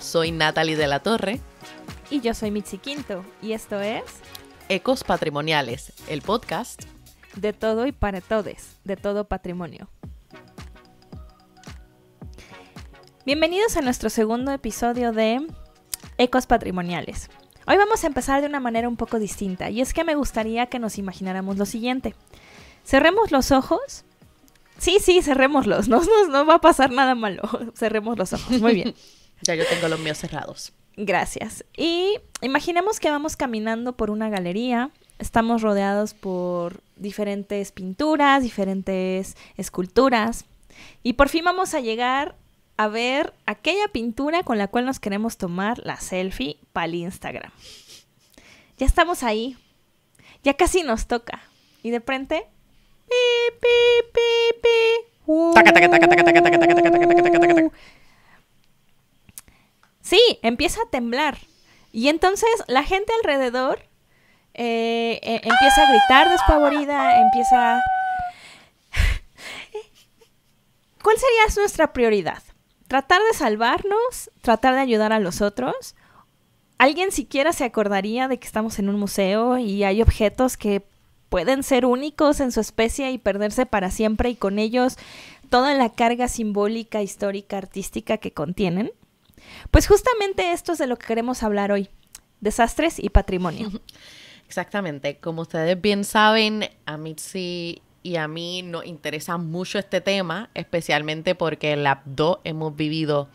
soy Natalie de la Torre. Y yo soy Michi Quinto, y esto es... Ecos Patrimoniales, el podcast... De todo y para todes, de todo patrimonio. Bienvenidos a nuestro segundo episodio de Ecos Patrimoniales. Hoy vamos a empezar de una manera un poco distinta, y es que me gustaría que nos imagináramos lo siguiente. Cerremos los ojos. Sí, sí, cerrémoslos, no, no va a pasar nada malo. Cerremos los ojos, muy bien. Ya yo tengo los míos cerrados. Gracias. Y imaginemos que vamos caminando por una galería. Estamos rodeados por diferentes pinturas, diferentes esculturas. Y por fin vamos a llegar a ver aquella pintura con la cual nos queremos tomar la selfie para el Instagram. Ya estamos ahí. Ya casi nos toca. Y de frente... pi, pi, pi, pi. Sí, empieza a temblar. Y entonces la gente alrededor eh, e, empieza a gritar despavorida, empieza... A... ¿Cuál sería nuestra prioridad? ¿Tratar de salvarnos? ¿Tratar de ayudar a los otros? ¿Alguien siquiera se acordaría de que estamos en un museo y hay objetos que pueden ser únicos en su especie y perderse para siempre y con ellos toda la carga simbólica, histórica, artística que contienen? Pues justamente esto es de lo que queremos hablar hoy, desastres y patrimonio. Exactamente, como ustedes bien saben, a Mitzi y a mí nos interesa mucho este tema, especialmente porque la dos hemos vivido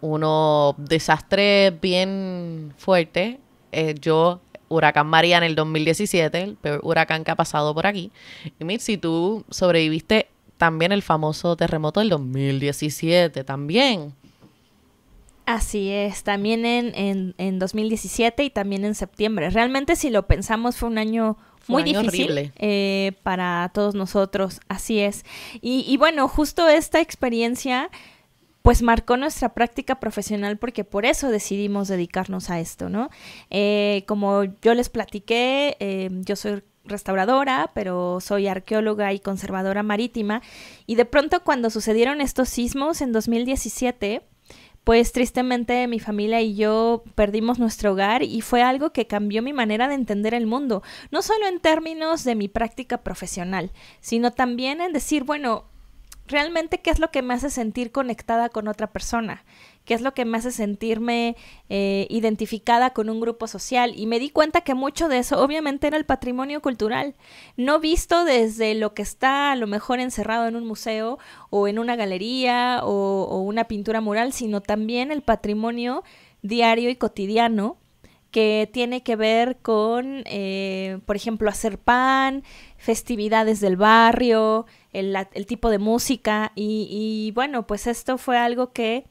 unos desastres bien fuertes. Eh, yo, huracán María en el 2017, el peor huracán que ha pasado por aquí. Y Mitzi, tú sobreviviste también el famoso terremoto del 2017, también. Así es, también en, 2017 y también en septiembre. Realmente si lo pensamos fue un año muy difícil eh, para todos nosotros, así es. Y, bueno, justo esta experiencia pues marcó nuestra práctica profesional porque por eso decidimos dedicarnos a esto, ¿no? Eh, como yo les platiqué, eh, yo soy restauradora, pero soy arqueóloga y conservadora marítima, y de pronto cuando sucedieron estos sismos en 2017, pues tristemente mi familia y yo perdimos nuestro hogar y fue algo que cambió mi manera de entender el mundo, no solo en términos de mi práctica profesional, sino también en decir, bueno, realmente qué es lo que me hace sentir conectada con otra persona, qué es lo que me hace sentirme eh, identificada con un grupo social. Y me di cuenta que mucho de eso obviamente era el patrimonio cultural, no visto desde lo que está a lo mejor encerrado en un museo o en una galería o, una pintura mural, sino también el patrimonio diario y cotidiano que tiene que ver con, eh, por ejemplo, hacer pan, festividades del barrio, el, tipo de música y, bueno, pues esto fue algo que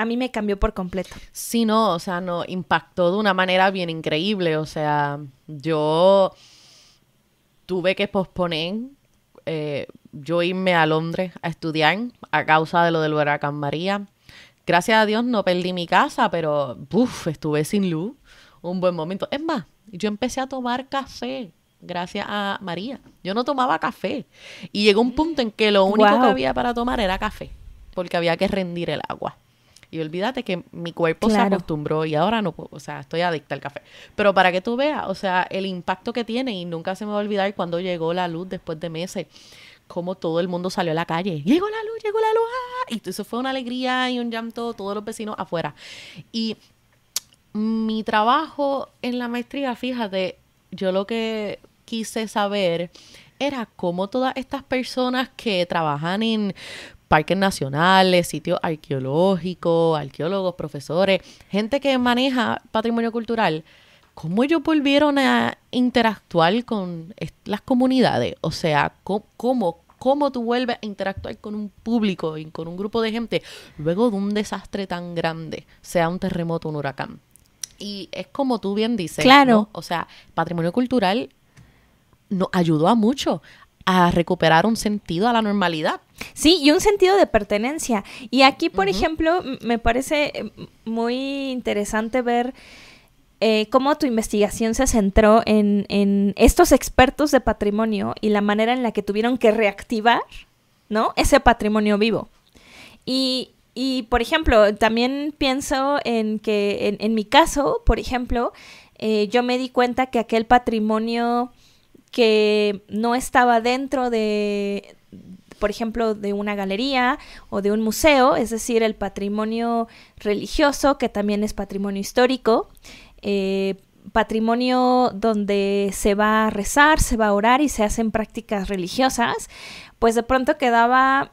a mí me cambió por completo. Sí, no, o sea, no, impactó de una manera bien increíble. O sea, yo tuve que posponer eh, yo irme a Londres a estudiar a causa de lo del huracán María. Gracias a Dios no perdí mi casa, pero estuve sin luz un buen momento. Es más, yo empecé a tomar café gracias a María. Yo no tomaba café. Y llegó un punto en que lo único que había para tomar era café, porque había que rendir el agua. Y olvídate que mi cuerpo se acostumbró y ahora no puedo, o sea, estoy adicta al café. Pero para que tú veas, o sea, el impacto que tiene y nunca se me va a olvidar cuando llegó la luz después de meses como todo el mundo salió a la calle. Llegó la luz, llegó la luz. Ah", y eso fue una alegría y un llanto, todos los vecinos afuera. Y mi trabajo en la maestría, fíjate, yo lo que quise saber era cómo todas estas personas que trabajan en parques nacionales, sitios arqueológicos, arqueólogos, profesores, gente que maneja patrimonio cultural, ¿cómo ellos volvieron a interactuar con las comunidades? O sea, ¿cómo, cómo tú vuelves a interactuar con un público y con un grupo de gente luego de un desastre tan grande, sea un terremoto, un huracán? Y es como tú bien dices. Claro. O sea, patrimonio cultural nos ayudó a mucho a recuperar un sentido a la normalidad. Sí, y un sentido de pertenencia. Y aquí, por ejemplo, me parece eh, muy interesante ver eh, cómo tu investigación se centró en, estos expertos de patrimonio y la manera en la que tuvieron que reactivar, ¿no? Ese patrimonio vivo. Y, y por ejemplo, también pienso en que en, mi caso, por ejemplo, eh, yo me di cuenta que aquel patrimonio que no estaba dentro de, por ejemplo, de una galería o de un museo, es decir, el patrimonio religioso, que también es patrimonio histórico, eh, patrimonio donde se va a rezar, se va a orar y se hacen prácticas religiosas, pues de pronto quedaba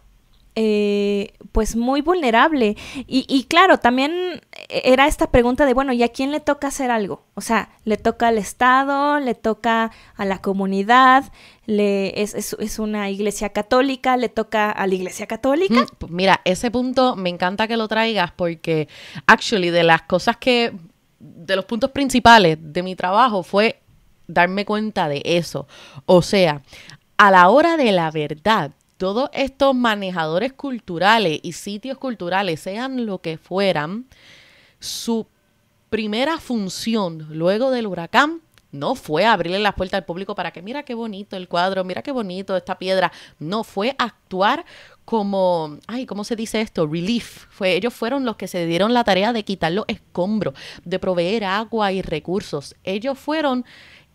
eh, pues muy vulnerable. Y, claro, también era esta pregunta de, bueno, ¿y a quién le toca hacer algo? O sea, le toca al Estado, le toca a la comunidad, le, es una iglesia católica, le toca a la iglesia católica. Mm, pues mira, ese punto me encanta que lo traigas porque, actually, de las cosas que, de los puntos principales de mi trabajo fue darme cuenta de eso. O sea, a la hora de la verdad, todos estos manejadores culturales y sitios culturales, sean lo que fueran, su primera función luego del huracán no fue abrirle las puertas al público para que mira qué bonito el cuadro, mira qué bonito esta piedra, no fue actuar como, ay, ¿cómo se dice esto? Relief. Fue, ellos fueron los que se dieron la tarea de quitar los escombros, de proveer agua y recursos. Ellos fueron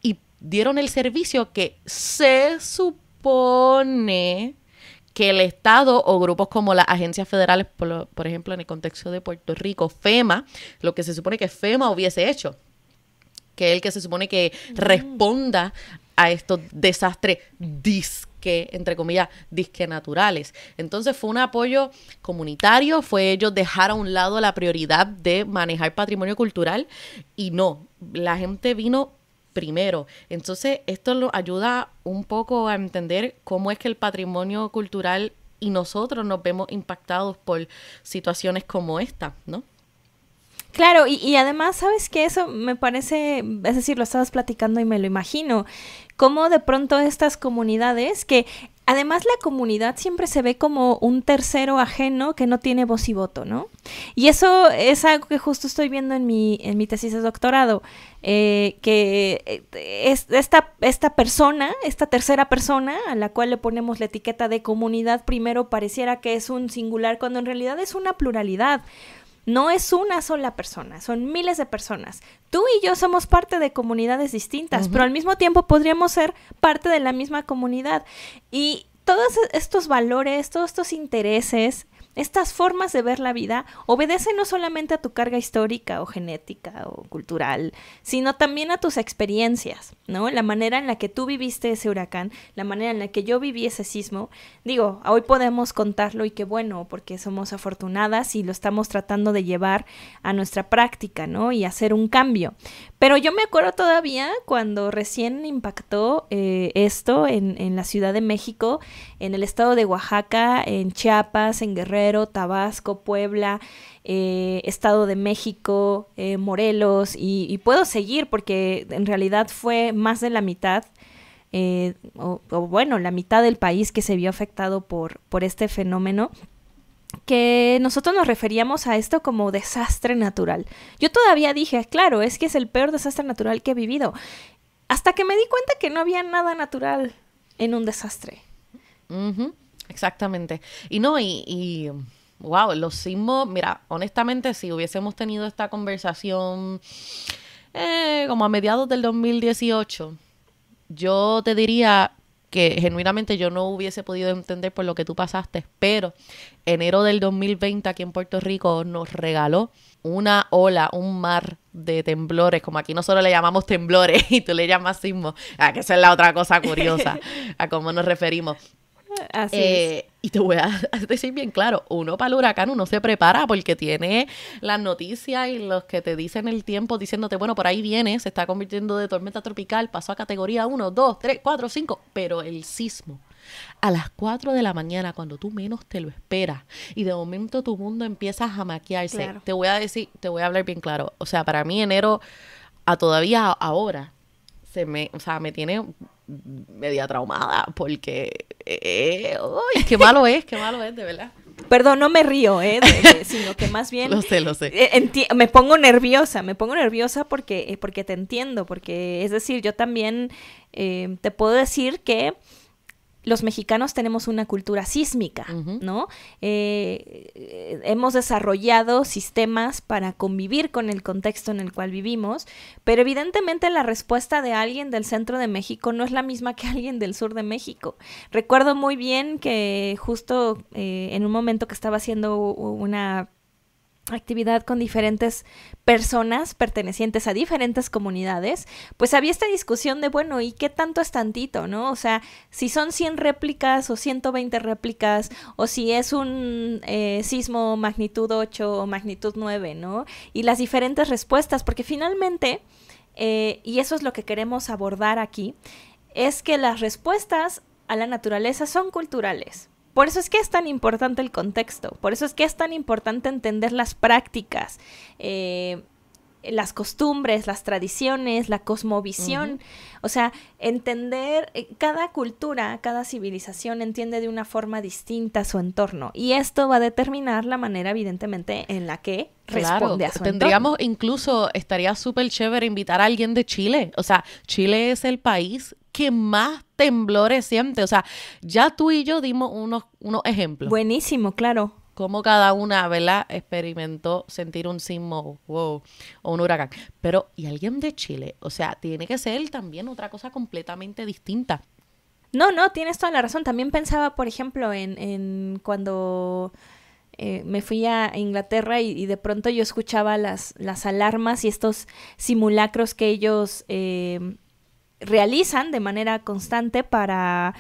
y dieron el servicio que se supone que el Estado o grupos como las agencias federales, por, ejemplo, en el contexto de Puerto Rico, FEMA, lo que se supone que FEMA hubiese hecho, que es el que se supone que mm. responda a estos desastres disque, entre comillas, disque naturales. Entonces fue un apoyo comunitario, fue ellos dejar a un lado la prioridad de manejar patrimonio cultural y no, la gente vino primero. Entonces, esto lo ayuda un poco a entender cómo es que el patrimonio cultural y nosotros nos vemos impactados por situaciones como esta, ¿no? Claro, y, y además, ¿sabes qué? Eso me parece, es decir, lo estabas platicando y me lo imagino, cómo de pronto estas comunidades que Además, la comunidad siempre se ve como un tercero ajeno que no tiene voz y voto, ¿no? Y eso es algo que justo estoy viendo en mi, en mi tesis de doctorado, eh, que eh, es, esta, esta persona, esta tercera persona, a la cual le ponemos la etiqueta de comunidad, primero pareciera que es un singular, cuando en realidad es una pluralidad. No es una sola persona, son miles de personas. Tú y yo somos parte de comunidades distintas, pero al mismo tiempo podríamos ser parte de la misma comunidad. Y todos e-, estos valores, todos estos intereses estas formas de ver la vida obedecen no solamente a tu carga histórica o genética o cultural, sino también a tus experiencias, ¿no? La manera en la que tú viviste ese huracán, la manera en la que yo viví ese sismo. Digo, hoy podemos contarlo y qué bueno, porque somos afortunadas y lo estamos tratando de llevar a nuestra práctica, ¿no? Y hacer un cambio. Pero yo me acuerdo todavía cuando recién impactó eh, esto en la Ciudad de México, en el estado de Oaxaca, en Chiapas, en Guerrero Tabasco, Puebla, eh, Estado de México, eh, Morelos, y, puedo seguir porque en realidad fue más de la mitad, eh, o, bueno, la mitad del país que se vio afectado por, por este fenómeno que nosotros nos referíamos a esto como desastre natural. Yo todavía dije, claro, es que es el peor desastre natural que he vivido, hasta que me di cuenta que no había nada natural en un desastre. Exactamente. Y no, y, wow, los sismos, mira, honestamente, si hubiésemos tenido esta conversación eh, como a mediados del 2018, yo te diría que genuinamente yo no hubiese podido entender por lo que tú pasaste, pero enero del 2020 aquí en Puerto Rico nos regaló una ola, un mar de temblores, como aquí nosotros le llamamos temblores y tú le llamas sismo, ah, que esa es la otra cosa curiosa a cómo nos referimos eh, y te voy a decir bien claro, uno para el huracán uno se prepara porque tiene las noticias y los que te dicen el tiempo diciéndote, bueno, por ahí viene, se está convirtiendo de tormenta tropical, pasó a categoría 1, 2, 3, 4, 5, pero el sismo. A las 4 de la mañana, cuando tú menos te lo esperas, y de momento tu mundo empieza a maquiarse, te voy a decir, te voy a hablar bien claro. O sea, para mí enero, a todavía ahora, se me, o sea, me tiene media traumada porque eh, qué malo es, qué malo es, de verdad. Perdón, no me río, eh, sino que más bien... lo sé, lo sé. Eh, me pongo nerviosa, me pongo nerviosa porque, eh, porque te entiendo, porque es decir, yo también te puedo decir que los mexicanos tenemos una cultura sísmica, ¿no? Eh, hemos desarrollado sistemas para convivir con el contexto en el cual vivimos, pero evidentemente la respuesta de alguien del centro de México no es la misma que alguien del sur de México. Recuerdo muy bien que justo eh, en un momento que estaba haciendo una actividad con diferentes personas pertenecientes a diferentes comunidades, pues había esta discusión de, bueno, ¿y qué tanto es tantito, no? O sea, si son 100 réplicas o 120 réplicas, o si es un eh, sismo magnitud 8 o magnitud 9, ¿no? Y las diferentes respuestas, porque finalmente, eh, y eso es lo que queremos abordar aquí, es que las respuestas a la naturaleza son culturales. Por eso es que es tan importante el contexto, por eso es que es tan importante entender las prácticas, eh, las costumbres, las tradiciones, la cosmovisión. O sea, entender, eh, cada cultura, cada civilización entiende de una forma distinta su entorno. Y esto va a determinar la manera, evidentemente, en la que responde a su Tendríamos, incluso, estaría súper chévere invitar a alguien de Chile. O sea, Chile es el país que más temblores siente. O sea, ya tú y yo dimos unos, ejemplos. Buenísimo, claro. Como cada una, ¿verdad? Experimentó sentir un sismo o un huracán. Pero, ¿y alguien de Chile? O sea, tiene que ser también otra cosa completamente distinta. No, no, tienes toda la razón. También pensaba, por ejemplo, en, en cuando... Eh, me fui a Inglaterra y, de pronto yo escuchaba las, las alarmas y estos simulacros que ellos eh, realizan de manera constante para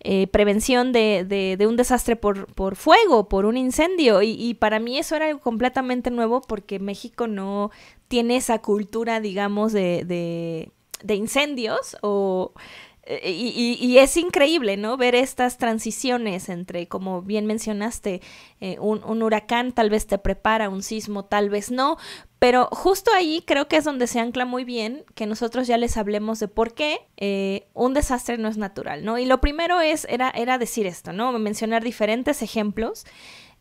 eh, prevención de, un desastre por, fuego, por un incendio. Y, para mí eso era algo completamente nuevo porque México no tiene esa cultura, digamos, de, incendios o... Eh, y, es increíble, ¿no? Ver estas transiciones entre, como bien mencionaste, eh, un, un, huracán tal vez te prepara, un sismo tal vez no, pero justo ahí creo que es donde se ancla muy bien que nosotros ya les hablemos de por qué eh, un desastre no es natural, ¿no? Y lo primero es, era, era decir esto, ¿no? Mencionar diferentes ejemplos.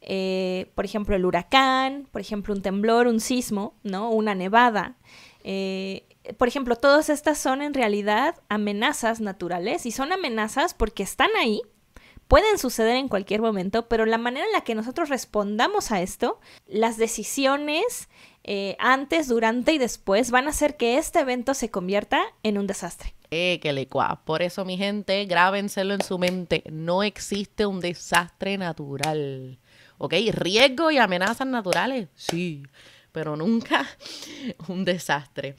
Eh, por ejemplo, el huracán, por ejemplo, un temblor, un sismo, ¿no? Una nevada. Eh, por ejemplo, todas estas son en realidad amenazas naturales y son amenazas porque están ahí, pueden suceder en cualquier momento, pero la manera en la que nosotros respondamos a esto, las decisiones, eh, antes, durante y después van a hacer que este evento se convierta en un desastre. Eh, que Por eso, mi gente, grábenselo en su mente. No existe un desastre natural. ¿Ok? Riesgo y amenazas naturales, sí, pero nunca un desastre.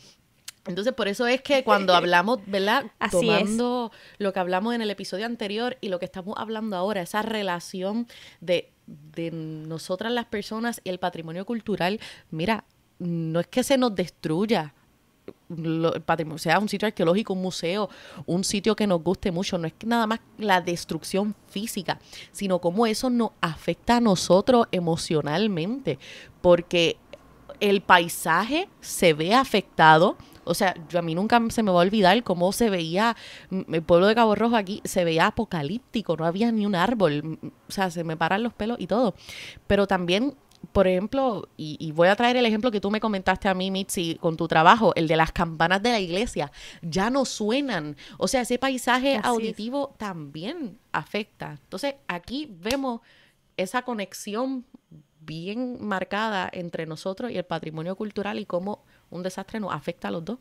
Entonces, por eso es que cuando hablamos, ¿verdad? Así Tomando lo que hablamos en el episodio anterior y lo que estamos hablando ahora, esa relación de, de nosotras las personas y el patrimonio cultural, mira, no es que se nos destruya el patrimonio, sea un sitio arqueológico, un museo, un sitio que nos guste mucho, no es que nada más la destrucción física, sino cómo eso nos afecta a nosotros emocionalmente, porque el paisaje se ve afectado, o sea, yo a mí nunca se me va a olvidar cómo se veía el pueblo de Cabo Rojo aquí, se veía apocalíptico, no había ni un árbol, o sea, se me paran los pelos y todo. Pero también por ejemplo, y, voy a traer el ejemplo que tú me comentaste a mí, Mitzi, con tu trabajo, el de las campanas de la iglesia, ya no suenan. O sea, ese paisaje auditivo también afecta. Entonces, aquí vemos esa conexión bien marcada entre nosotros y el patrimonio cultural y cómo un desastre nos afecta a los dos.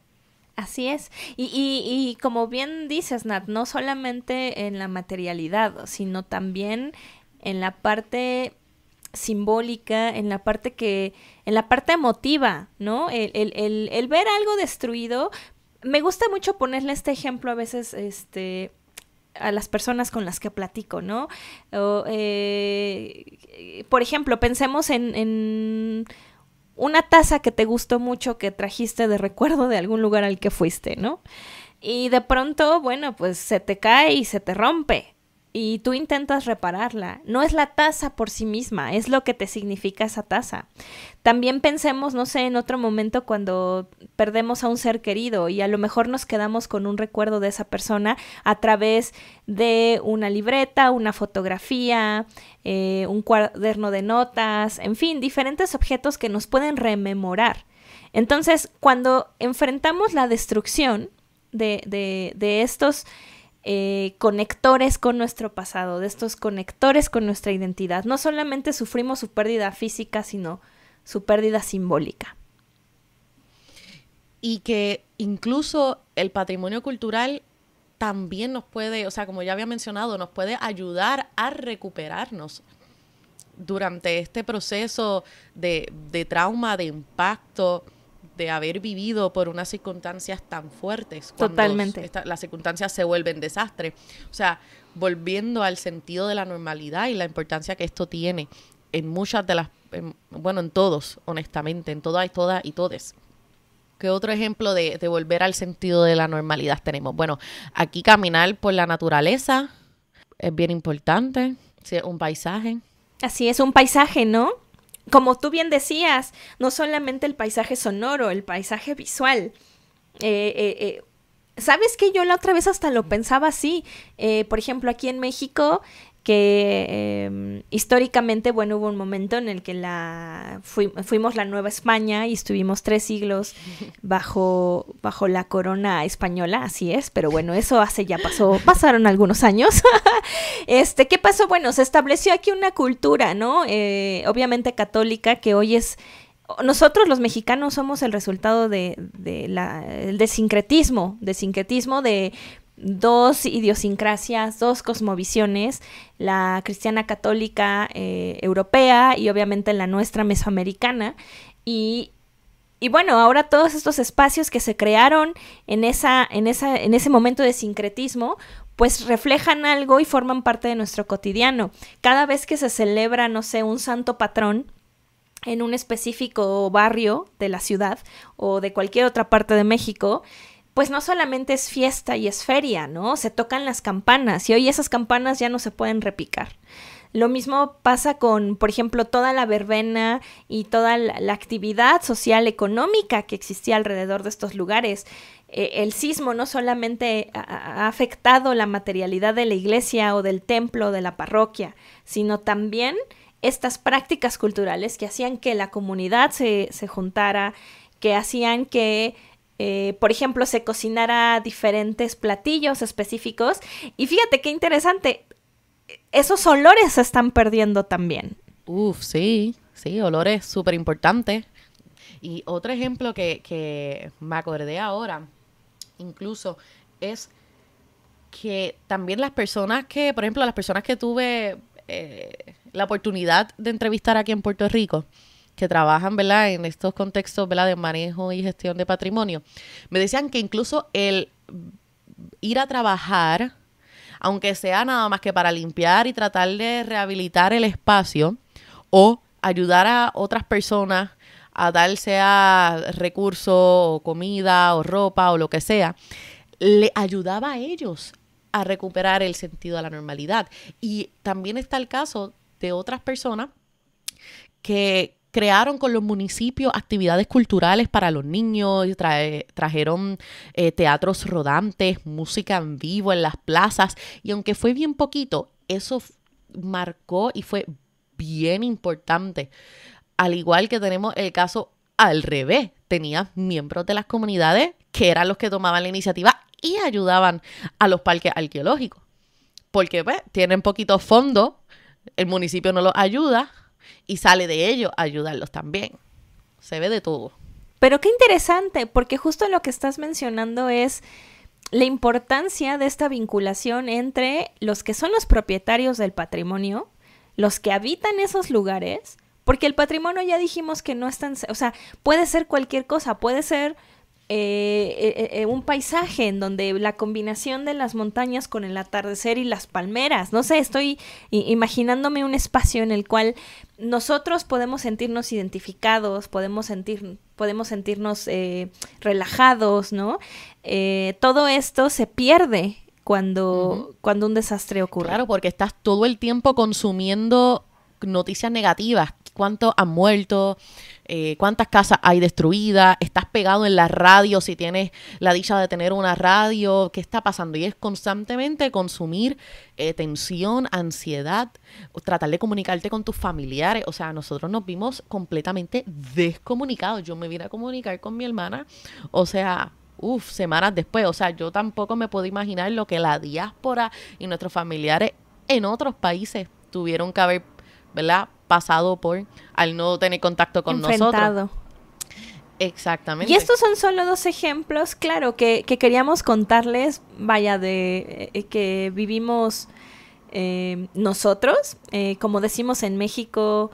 Así es. Y, y, y como bien dices, Nat, no solamente en la materialidad, sino también en la parte simbólica, en la parte que, en la parte emotiva, ¿no? El, el, ver algo destruido. Me gusta mucho ponerle este ejemplo a veces, este, a las personas con las que platico, ¿no? Eh, por ejemplo, pensemos en, en una taza que te gustó mucho, que trajiste de recuerdo de algún lugar al que fuiste, ¿no? Y de pronto, bueno, pues se te cae y se te rompe y tú intentas repararla. No es la taza por sí misma, es lo que te significa esa taza. También pensemos, no sé, en otro momento cuando perdemos a un ser querido y a lo mejor nos quedamos con un recuerdo de esa persona a través de una libreta, una fotografía, eh, un cuaderno de notas, en fin, diferentes objetos que nos pueden rememorar. Entonces, cuando enfrentamos la destrucción de, de, de estos eh, conectores con nuestro pasado, de estos conectores con nuestra identidad. No solamente sufrimos su pérdida física, sino su pérdida simbólica. Y que incluso el patrimonio cultural también nos puede, o sea, como ya había mencionado, nos puede ayudar a recuperarnos durante este proceso de, de trauma, de impacto, de haber vivido por unas circunstancias tan fuertes. Totalmente. las circunstancias se vuelven desastres. O sea, volviendo al sentido de la normalidad y la importancia que esto tiene en muchas de las, bueno, en todos, honestamente, en todas y todas y todes. ¿Qué otro ejemplo de, volver al sentido de la normalidad tenemos? Bueno, aquí caminar por la naturaleza es bien importante, es un paisaje. Así es, un paisaje, ¿no? como tú bien decías, no solamente el paisaje sonoro, el paisaje visual. Eh, eh, eh, ¿Sabes que yo la otra vez hasta lo pensaba así? por ejemplo, aquí en México que em, históricamente, bueno, hubo un momento en el que la fuimos la Nueva España y estuvimos tres siglos bajo, bajo la corona española, así es, pero bueno, eso hace ya pasó, pasaron algunos años. este, ¿qué pasó? Bueno, se estableció aquí una cultura, ¿no? Eh, obviamente católica, que hoy es nosotros los mexicanos somos el resultado de, de la, del sincretismo, de sincretismo de dos idiosincrasias, dos cosmovisiones, la cristiana católica eh, europea y obviamente la nuestra mesoamericana. Y, y, bueno, ahora todos estos espacios que se crearon en, esa, en, esa, en ese momento de sincretismo, pues reflejan algo y forman parte de nuestro cotidiano. Cada vez que se celebra, no sé, un santo patrón, en un específico barrio de la ciudad o de cualquier otra parte de México, pues no solamente es fiesta y es feria, ¿no? Se tocan las campanas y hoy esas campanas ya no se pueden repicar. Lo mismo pasa con, por ejemplo, toda la verbena y toda la actividad social económica que existía alrededor de estos lugares. Eh, el sismo no solamente ha, afectado la materialidad de la iglesia o del templo, o de la parroquia, sino también estas prácticas culturales que hacían que la comunidad se, se juntara, que hacían que eh, por ejemplo, se cocinara diferentes platillos específicos. Y fíjate qué interesante, esos olores se están perdiendo también. Uf, sí, sí, olores súper importantes. Y otro ejemplo que, me acordé ahora, incluso, es que también las personas que, por ejemplo, las personas que tuve eh, la oportunidad de entrevistar aquí en Puerto Rico, que trabajan, en estos contextos, ¿verdad?, de manejo y gestión de patrimonio, me decían que incluso el ir a trabajar, aunque sea nada más que para limpiar y tratar de rehabilitar el espacio o ayudar a otras personas a darse a recursos o comida o ropa o lo que sea, le ayudaba a ellos a recuperar el sentido a la normalidad. Y también está el caso de otras personas que, crearon con los municipios actividades culturales para los niños, trajeron eh, teatros rodantes, música en vivo en las plazas y aunque fue bien poquito, eso marcó y fue bien importante. Al igual que tenemos el caso al revés, tenía miembros de las comunidades que eran los que tomaban la iniciativa y ayudaban a los parques arqueológicos. Porque pues, tienen poquitos fondos, el municipio no los ayuda, y sale de ello ayudarlos también. Se ve de todo. Pero qué interesante, porque justo lo que estás mencionando es la importancia de esta vinculación entre los que son los propietarios del patrimonio, los que habitan esos lugares, porque el patrimonio ya dijimos que no es tan, o sea, puede ser cualquier cosa, puede ser eh, eh, eh, un paisaje en donde la combinación de las montañas con el atardecer y las palmeras, no sé, estoy imaginándome un espacio en el cual nosotros podemos sentirnos identificados, podemos, sentir, podemos sentirnos relajados, ¿no? todo esto se pierde cuando, cuando un desastre ocurre. Claro, porque estás todo el tiempo consumiendo noticias negativas, cuántos han muerto, eh, cuántas casas hay destruidas, estás pegado en la radio si tienes la dicha de tener una radio, qué está pasando. Y es constantemente consumir eh, tensión, ansiedad, tratar de comunicarte con tus familiares. O sea, nosotros nos vimos completamente descomunicados. Yo me vine a comunicar con mi hermana, o sea, uff, semanas después. O sea, yo tampoco me puedo imaginar lo que la diáspora y nuestros familiares en otros países tuvieron que haber ¿verdad? Pasado por, al no tener contacto con nosotros. Exactamente. Y estos son solo dos ejemplos, claro, que, queríamos contarles, vaya, de eh, eh, que vivimos eh, nosotros, como decimos en México,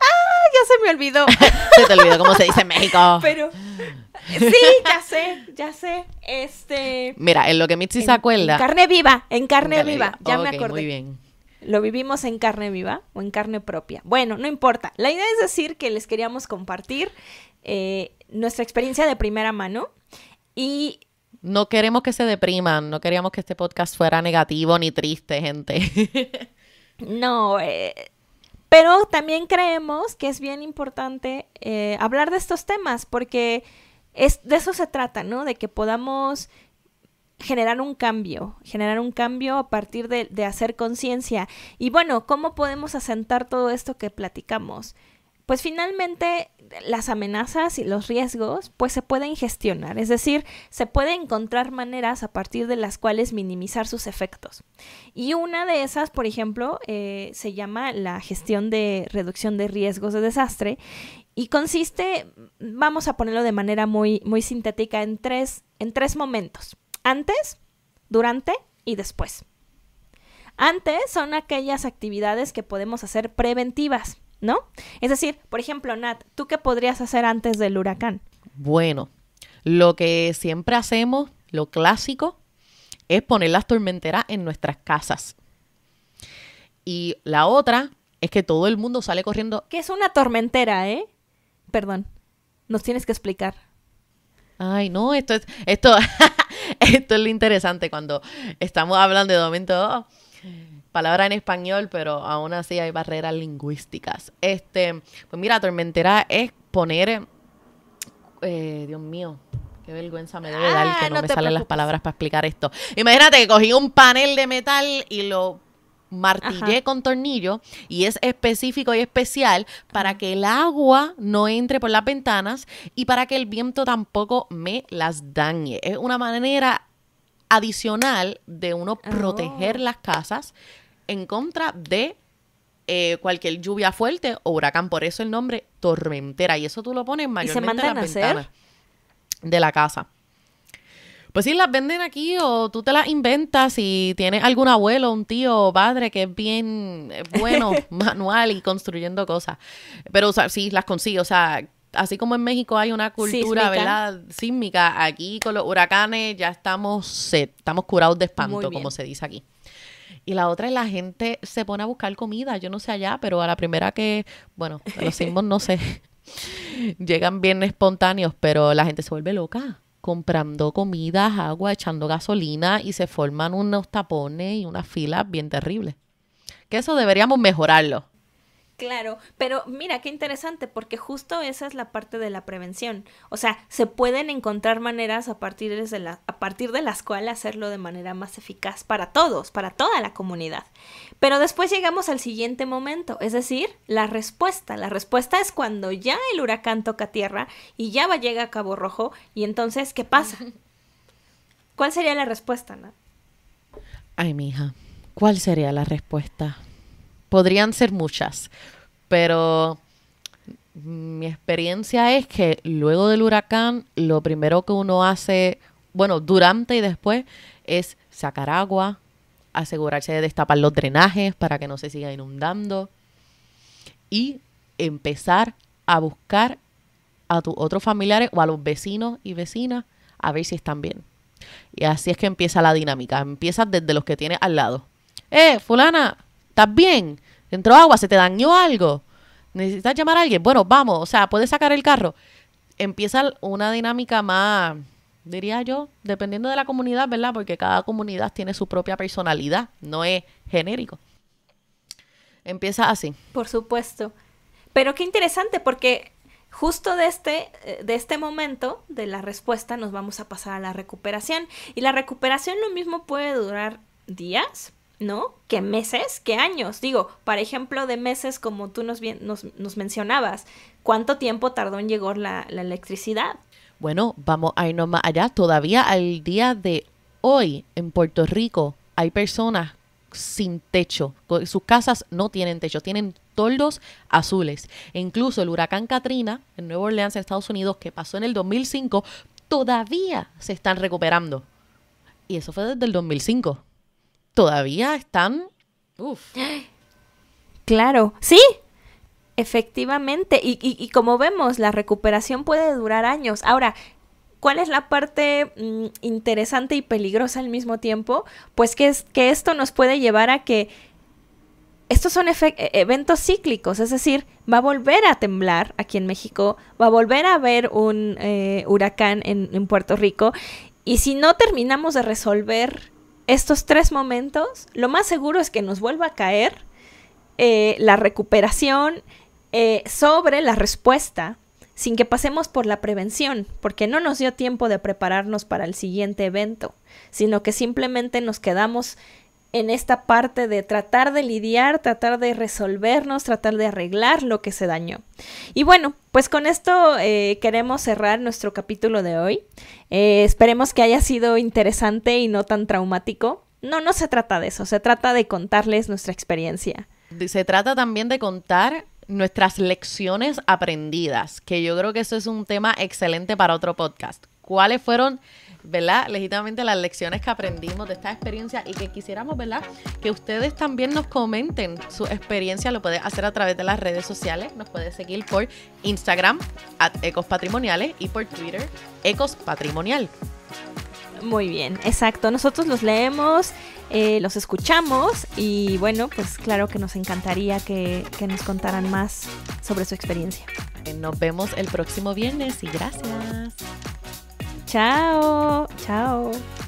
¡Ah! Ya se me olvidó. se te olvidó cómo se dice en México. Pero... Sí, ya sé, ya sé. Este... Mira, en lo que Mitzi se acuerda... carne viva, en carne, viva. ya me acordé. Muy bien. Lo vivimos en carne viva o en carne propia. Bueno, no importa. La idea es decir que les queríamos compartir eh, nuestra experiencia de primera mano y... No queremos que se depriman, no queríamos que este podcast fuera negativo ni triste, gente. no, eh, pero también creemos que es bien importante eh, hablar de estos temas porque es, de eso se trata, ¿no? De que podamos generar un cambio, generar un cambio a partir de, hacer conciencia. Y bueno, ¿cómo podemos asentar todo esto que platicamos? Pues finalmente las amenazas y los riesgos pues se pueden gestionar, es decir, se puede encontrar maneras a partir de las cuales minimizar sus efectos. Y una de esas, por ejemplo, eh, se llama la gestión de reducción de riesgos de desastre y consiste, vamos a ponerlo de manera muy, muy sintética, en tres, en tres momentos. Antes, durante y después. Antes son aquellas actividades que podemos hacer preventivas, ¿no? Es decir, por ejemplo, Nat, ¿tú qué podrías hacer antes del huracán? Bueno, lo que siempre hacemos, lo clásico, es poner las tormenteras en nuestras casas. Y la otra es que todo el mundo sale corriendo. ¿Qué es una tormentera, eh? Perdón, nos tienes que explicar. Ay, no, esto es, esto, Esto es lo interesante cuando estamos hablando de momento, oh, palabra en español, pero aún así hay barreras lingüísticas. Este, pues mira, tormentera es poner, eh, Dios mío, Qué vergüenza me debe dar que ah, no, me salen las palabras para explicar esto. Imagínate que cogí un panel de metal y lo martillé con tornillo y es específico y especial para que el agua no entre por las ventanas y para que el viento tampoco me las dañe. Es una manera adicional de uno oh. proteger las casas en contra de eh, cualquier lluvia fuerte o huracán. Por eso el nombre tormentera. Y eso tú lo pones mayormente en las ventanas de la casa pues sí, las venden aquí o tú te las inventas y tienes algún abuelo, un tío o padre que es bien eh, bueno, manual y construyendo cosas. Pero, sí, las consigue, o sea, así como en México hay una cultura, sísmica. ¿verdad? Sísmica, aquí con los huracanes ya estamos estamos curados de espanto, como se dice aquí. Y la otra es la gente se pone a buscar comida, yo no sé allá, pero a la primera que, bueno, los sismos no sé, llegan bien espontáneos, pero la gente se vuelve loca comprando comidas, agua, echando gasolina y se forman unos tapones y unas filas bien terribles. Que eso deberíamos mejorarlo. Claro, pero mira qué interesante, porque justo esa es la parte de la prevención. O sea, se pueden encontrar maneras a partir de, la, a partir de las cuales hacerlo de manera más eficaz para todos, para toda la comunidad. Pero después llegamos al siguiente momento, es decir, la respuesta. La respuesta es cuando ya el huracán toca tierra y ya va llega a Cabo Rojo, y entonces, ¿qué pasa? ¿Cuál sería la respuesta, Ana? Ay, mija, ¿cuál sería la respuesta? podrían ser muchas, pero mi experiencia es que luego del huracán, lo primero que uno hace, bueno, durante y después, es sacar agua, asegurarse de destapar los drenajes para que no se siga inundando y empezar a buscar a tus otros familiares o a los vecinos y vecinas a ver si están bien. Y así es que empieza la dinámica. Empiezas desde los que tienes al lado. ¡Eh, fulana! ¿Estás bien? ¿Entró agua? ¿Se te dañó algo? ¿Necesitas llamar a alguien? Bueno, vamos, o sea, puedes sacar el carro. Empieza una dinámica más, diría yo, dependiendo de la comunidad, ¿verdad? Porque cada comunidad tiene su propia personalidad, no es genérico. Empieza así. Por supuesto. Pero qué interesante porque justo de este, eh, de este momento de la respuesta nos vamos a pasar a la recuperación. Y la recuperación lo mismo puede durar días, ¿no? ¿Qué meses, ¿Qué años. Digo, por ejemplo, de meses como tú nos, nos mencionabas, ¿cuánto tiempo tardó en llegar la, electricidad? Bueno, vamos a irnos más allá. Todavía al día de hoy en Puerto Rico hay personas sin techo. Sus casas no tienen techo, tienen toldos azules. E incluso el huracán Katrina en Nueva Orleans, Estados Unidos, que pasó en el 2005, todavía se están recuperando. Y eso fue desde el 2005 todavía están... Uf. Claro, sí, efectivamente. Y, como vemos, la recuperación puede durar años. Ahora, ¿Cuál es la parte mm, interesante y peligrosa al mismo tiempo? Pues que, es, que esto nos puede llevar a que estos son e, eventos cíclicos, es decir, va a volver a temblar aquí en México, va a volver a haber un eh, huracán en Puerto Rico, y si no terminamos de resolver estos tres momentos, lo más seguro es que nos vuelva a caer eh, la recuperación eh, sobre la respuesta sin que pasemos por la prevención, porque no nos dio tiempo de prepararnos para el siguiente evento, sino que simplemente nos quedamos en esta parte de tratar de lidiar, tratar de resolvernos, tratar de arreglar lo que se dañó. Y bueno, pues con esto eh, queremos cerrar nuestro capítulo de hoy. Eh, esperemos que haya sido interesante y no tan traumático. No, no se trata de eso, se trata de contarles nuestra experiencia. Se trata también de contar nuestras lecciones aprendidas, que yo creo que eso es un tema excelente para otro podcast cuáles fueron, ¿verdad? Legítimamente las lecciones que aprendimos de esta experiencia y que quisiéramos, ¿verdad? Que ustedes también nos comenten su experiencia. Lo puedes hacer a través de las redes sociales. Nos puedes seguir por Instagram, at Ecos Patrimoniales, y por Twitter, Ecos Patrimonial. Muy bien, exacto. Nosotros los leemos, eh, los escuchamos y bueno, pues claro que nos encantaría que, que nos contaran más sobre su experiencia. Nos vemos el próximo viernes y gracias. Chao, chao.